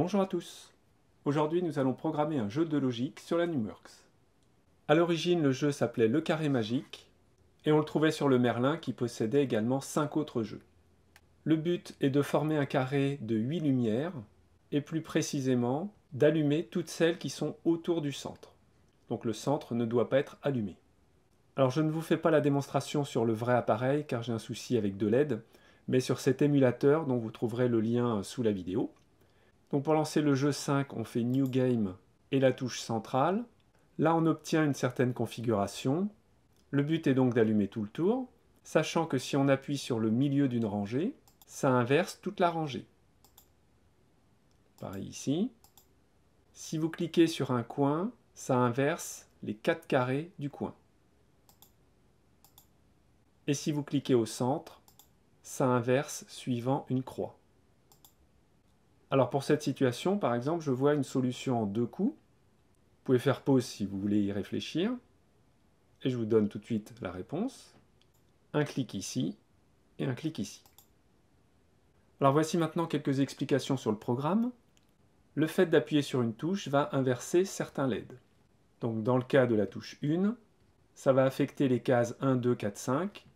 Bonjour à tous Aujourd'hui nous allons programmer un jeu de logique sur la Numworks. A l'origine le jeu s'appelait Le Carré Magique et on le trouvait sur le Merlin qui possédait également 5 autres jeux. Le but est de former un carré de 8 lumières et plus précisément d'allumer toutes celles qui sont autour du centre. Donc le centre ne doit pas être allumé. Alors je ne vous fais pas la démonstration sur le vrai appareil car j'ai un souci avec de LED, mais sur cet émulateur dont vous trouverez le lien sous la vidéo. Donc pour lancer le jeu 5, on fait New Game et la touche centrale. Là, on obtient une certaine configuration. Le but est donc d'allumer tout le tour, sachant que si on appuie sur le milieu d'une rangée, ça inverse toute la rangée. Pareil ici. Si vous cliquez sur un coin, ça inverse les 4 carrés du coin. Et si vous cliquez au centre, ça inverse suivant une croix. Alors pour cette situation, par exemple, je vois une solution en deux coups. Vous pouvez faire pause si vous voulez y réfléchir. Et je vous donne tout de suite la réponse. Un clic ici et un clic ici. Alors voici maintenant quelques explications sur le programme. Le fait d'appuyer sur une touche va inverser certains LED. Donc dans le cas de la touche 1, ça va affecter les cases 1, 2, 4, 5.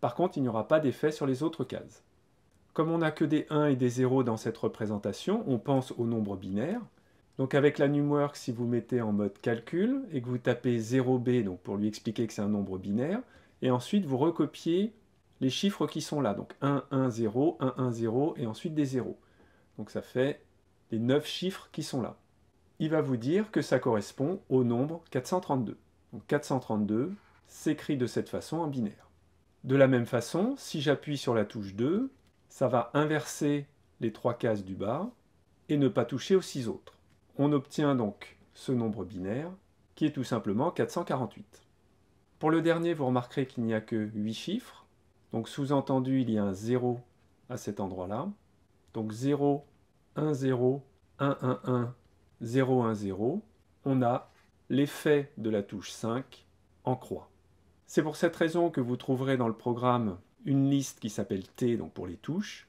Par contre, il n'y aura pas d'effet sur les autres cases. Comme on n'a que des 1 et des 0 dans cette représentation, on pense au nombre binaire. Donc avec la NumWorks, si vous mettez en mode calcul et que vous tapez 0b, donc pour lui expliquer que c'est un nombre binaire, et ensuite vous recopiez les chiffres qui sont là, donc 1, 1, 0, 1, 1, 0, et ensuite des 0. Donc ça fait les 9 chiffres qui sont là. Il va vous dire que ça correspond au nombre 432. Donc 432 s'écrit de cette façon en binaire. De la même façon, si j'appuie sur la touche 2, ça va inverser les trois cases du bas et ne pas toucher aux six autres. On obtient donc ce nombre binaire qui est tout simplement 448. Pour le dernier, vous remarquerez qu'il n'y a que 8 chiffres, donc sous-entendu il y a un 0 à cet endroit-là. Donc 0, 1, 0, 1, 1, 1, 0, 1, 0, on a l'effet de la touche 5 en croix. C'est pour cette raison que vous trouverez dans le programme une liste qui s'appelle T, donc pour les touches,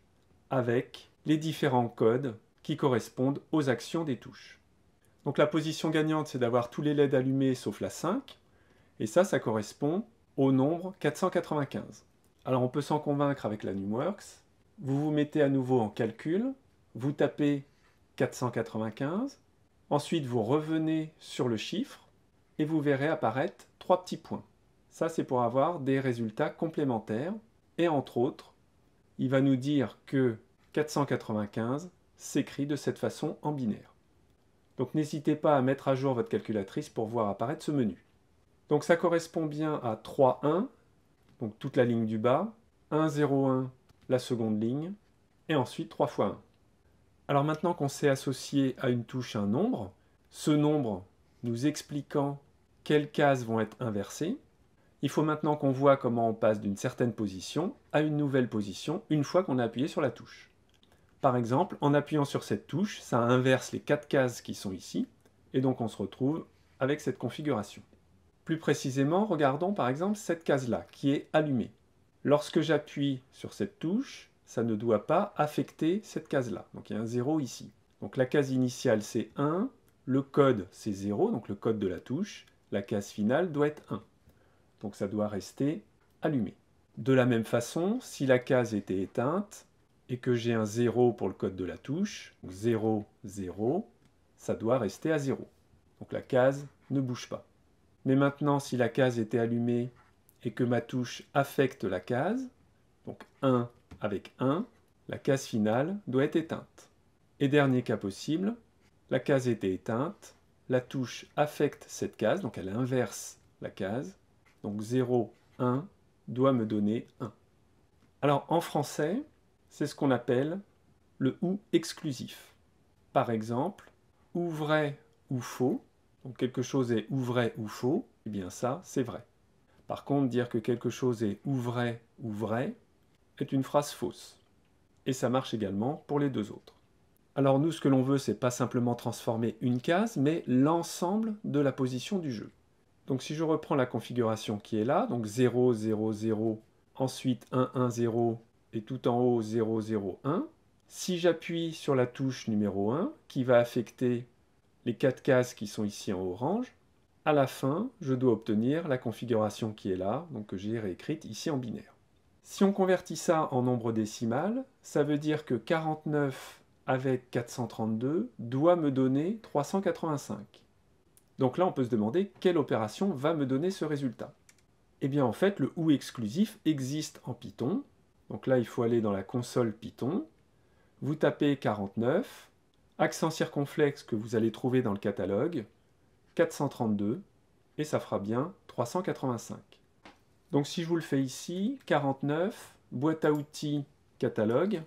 avec les différents codes qui correspondent aux actions des touches. Donc la position gagnante, c'est d'avoir tous les LED allumés sauf la 5, et ça, ça correspond au nombre 495. Alors on peut s'en convaincre avec la NumWorks. Vous vous mettez à nouveau en calcul, vous tapez 495, ensuite vous revenez sur le chiffre, et vous verrez apparaître trois petits points. Ça, c'est pour avoir des résultats complémentaires et entre autres, il va nous dire que 495 s'écrit de cette façon en binaire. Donc n'hésitez pas à mettre à jour votre calculatrice pour voir apparaître ce menu. Donc ça correspond bien à 3,1, donc toute la ligne du bas, 1,01, la seconde ligne, et ensuite 3 fois 1. Alors maintenant qu'on s'est associé à une touche un nombre, ce nombre nous expliquant quelles cases vont être inversées, il faut maintenant qu'on voit comment on passe d'une certaine position à une nouvelle position une fois qu'on a appuyé sur la touche. Par exemple, en appuyant sur cette touche, ça inverse les quatre cases qui sont ici, et donc on se retrouve avec cette configuration. Plus précisément, regardons par exemple cette case-là, qui est allumée. Lorsque j'appuie sur cette touche, ça ne doit pas affecter cette case-là. Donc il y a un 0 ici. Donc la case initiale c'est 1, le code c'est 0, donc le code de la touche, la case finale doit être 1. Donc ça doit rester allumé. De la même façon, si la case était éteinte et que j'ai un 0 pour le code de la touche, 0, 0, ça doit rester à 0. Donc la case ne bouge pas. Mais maintenant, si la case était allumée et que ma touche affecte la case, donc 1 avec 1, la case finale doit être éteinte. Et dernier cas possible, la case était éteinte, la touche affecte cette case, donc elle inverse la case, donc 0, 1 doit me donner 1. Alors en français, c'est ce qu'on appelle le ou exclusif. Par exemple, ou vrai ou faux, donc quelque chose est ou vrai ou faux, eh bien ça, c'est vrai. Par contre, dire que quelque chose est ou vrai ou vrai est une phrase fausse. Et ça marche également pour les deux autres. Alors nous, ce que l'on veut, c'est pas simplement transformer une case, mais l'ensemble de la position du jeu. Donc si je reprends la configuration qui est là, donc 0, 0, 0, ensuite 1, 1, 0, et tout en haut 0, 0, 1. Si j'appuie sur la touche numéro 1, qui va affecter les quatre cases qui sont ici en orange, à la fin, je dois obtenir la configuration qui est là, donc que j'ai réécrite ici en binaire. Si on convertit ça en nombre décimal, ça veut dire que 49 avec 432 doit me donner 385. Donc là, on peut se demander quelle opération va me donner ce résultat. Eh bien en fait, le OU exclusif existe en Python. Donc là, il faut aller dans la console Python. Vous tapez 49, accent circonflexe que vous allez trouver dans le catalogue, 432, et ça fera bien 385. Donc si je vous le fais ici, 49, boîte à outils, catalogue,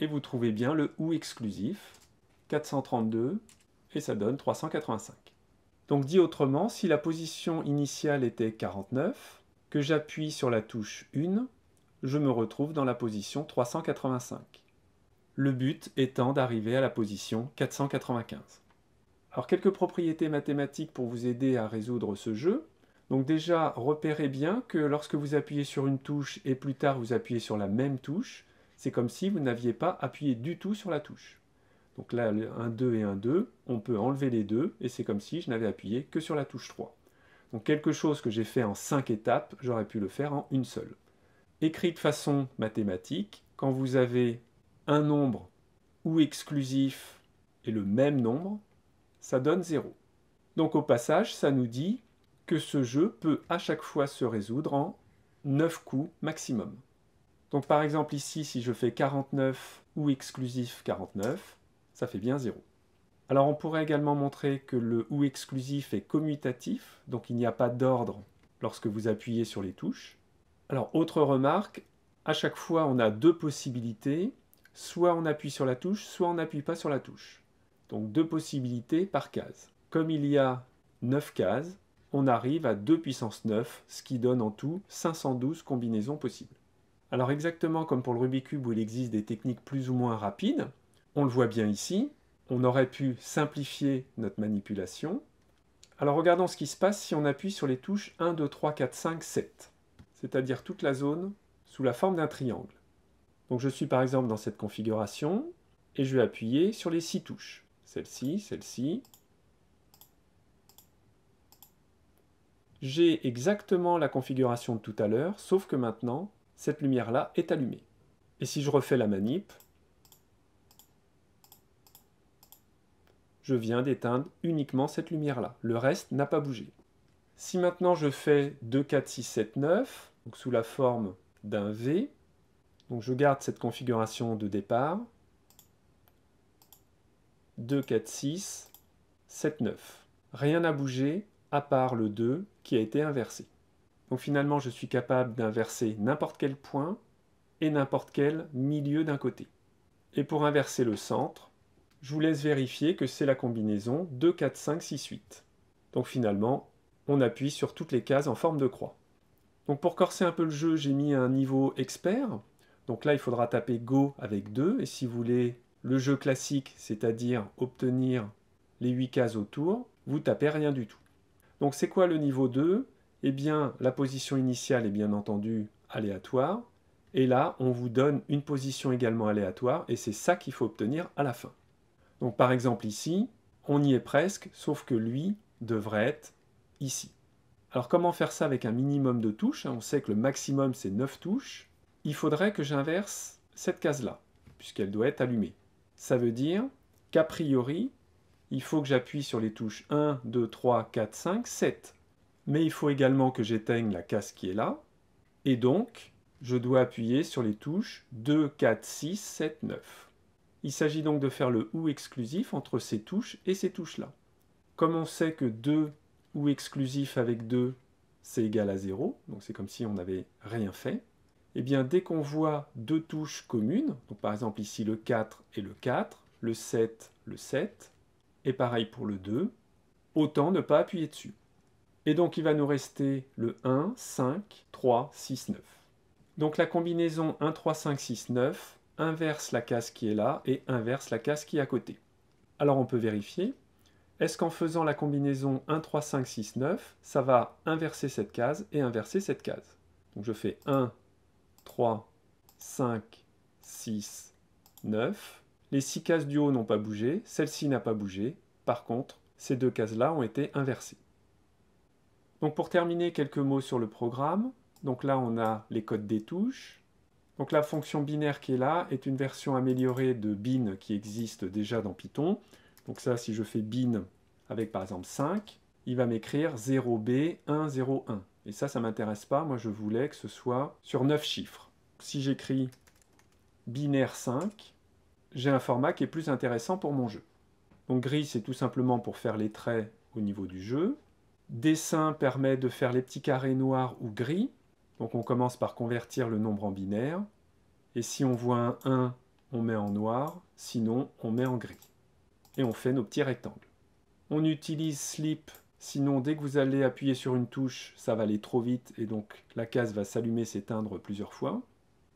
et vous trouvez bien le OU exclusif, 432, et ça donne 385. Donc dit autrement, si la position initiale était 49, que j'appuie sur la touche 1, je me retrouve dans la position 385. Le but étant d'arriver à la position 495. Alors quelques propriétés mathématiques pour vous aider à résoudre ce jeu. Donc déjà, repérez bien que lorsque vous appuyez sur une touche et plus tard vous appuyez sur la même touche, c'est comme si vous n'aviez pas appuyé du tout sur la touche. Donc là, un 2 et un 2, on peut enlever les deux, et c'est comme si je n'avais appuyé que sur la touche 3. Donc quelque chose que j'ai fait en 5 étapes, j'aurais pu le faire en une seule. Écrit de façon mathématique, quand vous avez un nombre ou exclusif et le même nombre, ça donne 0. Donc au passage, ça nous dit que ce jeu peut à chaque fois se résoudre en 9 coups maximum. Donc par exemple ici, si je fais 49 ou exclusif 49, ça fait bien 0. Alors on pourrait également montrer que le OU exclusif est commutatif, donc il n'y a pas d'ordre lorsque vous appuyez sur les touches. Alors autre remarque, à chaque fois on a deux possibilités, soit on appuie sur la touche, soit on n'appuie pas sur la touche. Donc deux possibilités par case. Comme il y a 9 cases, on arrive à 2 puissance 9, ce qui donne en tout 512 combinaisons possibles. Alors exactement comme pour le Rubik's Cube où il existe des techniques plus ou moins rapides, on le voit bien ici, on aurait pu simplifier notre manipulation. Alors regardons ce qui se passe si on appuie sur les touches 1, 2, 3, 4, 5, 7, c'est-à-dire toute la zone sous la forme d'un triangle. Donc je suis par exemple dans cette configuration et je vais appuyer sur les six touches. Celle-ci, celle-ci. J'ai exactement la configuration de tout à l'heure, sauf que maintenant, cette lumière-là est allumée. Et si je refais la manip, je viens d'éteindre uniquement cette lumière-là. Le reste n'a pas bougé. Si maintenant je fais 2, 4, 6, 7, 9, donc sous la forme d'un V, donc je garde cette configuration de départ, 2, 4, 6, 7, 9. Rien n'a bougé à part le 2 qui a été inversé. Donc finalement, je suis capable d'inverser n'importe quel point et n'importe quel milieu d'un côté. Et pour inverser le centre, je vous laisse vérifier que c'est la combinaison 2, 4, 5, 6, 8. Donc finalement, on appuie sur toutes les cases en forme de croix. Donc pour corser un peu le jeu, j'ai mis un niveau expert. Donc là, il faudra taper Go avec 2. Et si vous voulez le jeu classique, c'est-à-dire obtenir les 8 cases autour, vous tapez rien du tout. Donc c'est quoi le niveau 2 Eh bien, la position initiale est bien entendu aléatoire. Et là, on vous donne une position également aléatoire, et c'est ça qu'il faut obtenir à la fin. Donc par exemple ici, on y est presque, sauf que lui devrait être ici. Alors comment faire ça avec un minimum de touches On sait que le maximum c'est 9 touches. Il faudrait que j'inverse cette case-là, puisqu'elle doit être allumée. Ça veut dire qu'a priori, il faut que j'appuie sur les touches 1, 2, 3, 4, 5, 7. Mais il faut également que j'éteigne la case qui est là. Et donc, je dois appuyer sur les touches 2, 4, 6, 7, 9. Il s'agit donc de faire le OU exclusif entre ces touches et ces touches-là. Comme on sait que 2 OU exclusif avec 2, c'est égal à 0, donc c'est comme si on n'avait rien fait, et eh bien dès qu'on voit deux touches communes, donc par exemple ici le 4 et le 4, le 7, le 7, et pareil pour le 2, autant ne pas appuyer dessus. Et donc il va nous rester le 1, 5, 3, 6, 9. Donc la combinaison 1, 3, 5, 6, 9 inverse la case qui est là et inverse la case qui est à côté. Alors on peut vérifier. Est-ce qu'en faisant la combinaison 1, 3, 5, 6, 9, ça va inverser cette case et inverser cette case Donc je fais 1, 3, 5, 6, 9. Les 6 cases du haut n'ont pas bougé, celle-ci n'a pas bougé. Par contre, ces deux cases-là ont été inversées. Donc pour terminer, quelques mots sur le programme. Donc là, on a les codes des touches, donc la fonction binaire qui est là est une version améliorée de bin qui existe déjà dans Python. Donc ça, si je fais bin avec par exemple 5, il va m'écrire 0b101. Et ça, ça ne m'intéresse pas. Moi, je voulais que ce soit sur 9 chiffres. Si j'écris binaire 5, j'ai un format qui est plus intéressant pour mon jeu. Donc gris, c'est tout simplement pour faire les traits au niveau du jeu. Dessin permet de faire les petits carrés noirs ou gris. Donc on commence par convertir le nombre en binaire. Et si on voit un 1, on met en noir, sinon on met en gris. Et on fait nos petits rectangles. On utilise slip, sinon dès que vous allez appuyer sur une touche, ça va aller trop vite et donc la case va s'allumer, s'éteindre plusieurs fois.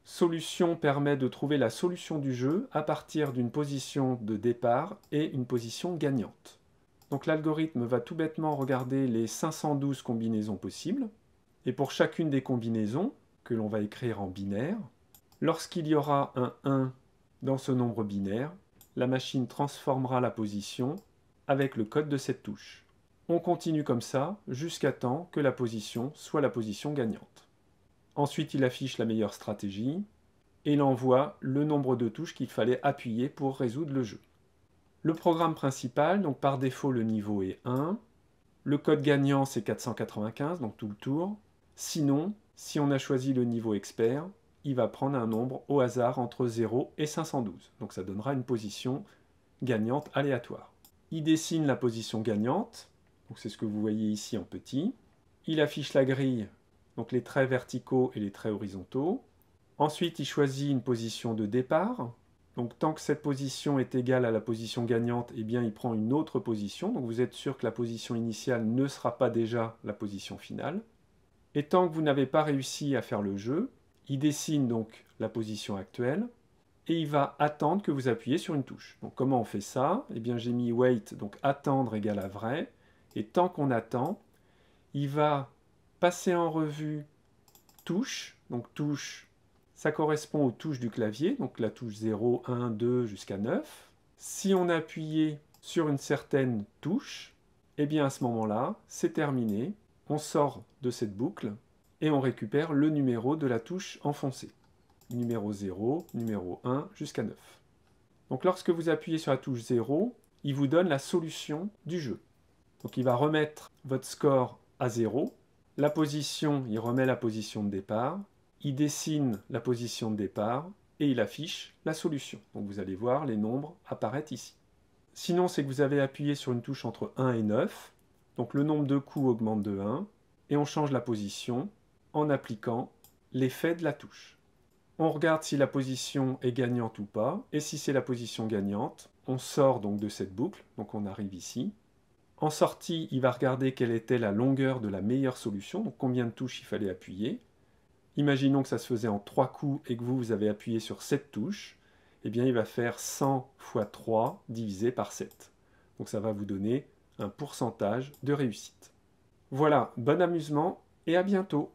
Solution permet de trouver la solution du jeu à partir d'une position de départ et une position gagnante. Donc l'algorithme va tout bêtement regarder les 512 combinaisons possibles, et pour chacune des combinaisons, que l'on va écrire en binaire, lorsqu'il y aura un 1 dans ce nombre binaire, la machine transformera la position avec le code de cette touche. On continue comme ça jusqu'à temps que la position soit la position gagnante. Ensuite, il affiche la meilleure stratégie et l'envoie le nombre de touches qu'il fallait appuyer pour résoudre le jeu. Le programme principal, donc par défaut le niveau est 1, le code gagnant c'est 495, donc tout le tour, Sinon, si on a choisi le niveau expert, il va prendre un nombre au hasard entre 0 et 512. Donc ça donnera une position gagnante aléatoire. Il dessine la position gagnante, donc c'est ce que vous voyez ici en petit. Il affiche la grille, donc les traits verticaux et les traits horizontaux. Ensuite, il choisit une position de départ. Donc tant que cette position est égale à la position gagnante, eh bien il prend une autre position. Donc vous êtes sûr que la position initiale ne sera pas déjà la position finale. Et tant que vous n'avez pas réussi à faire le jeu, il dessine donc la position actuelle et il va attendre que vous appuyez sur une touche. Donc comment on fait ça Eh bien j'ai mis wait, donc attendre égale à vrai. Et tant qu'on attend, il va passer en revue touche. Donc touche, ça correspond aux touches du clavier, donc la touche 0, 1, 2 jusqu'à 9. Si on appuyait sur une certaine touche, eh bien à ce moment-là, c'est terminé on sort de cette boucle et on récupère le numéro de la touche enfoncée. Numéro 0, numéro 1, jusqu'à 9. Donc lorsque vous appuyez sur la touche 0, il vous donne la solution du jeu. Donc il va remettre votre score à 0. La position, il remet la position de départ. Il dessine la position de départ et il affiche la solution. Donc vous allez voir les nombres apparaître ici. Sinon, c'est que vous avez appuyé sur une touche entre 1 et 9. Donc le nombre de coups augmente de 1 et on change la position en appliquant l'effet de la touche. On regarde si la position est gagnante ou pas et si c'est la position gagnante, on sort donc de cette boucle, donc on arrive ici. En sortie, il va regarder quelle était la longueur de la meilleure solution, donc combien de touches il fallait appuyer. Imaginons que ça se faisait en 3 coups et que vous, vous avez appuyé sur 7 touches, eh bien il va faire 100 fois 3 divisé par 7. Donc ça va vous donner un pourcentage de réussite. Voilà, bon amusement et à bientôt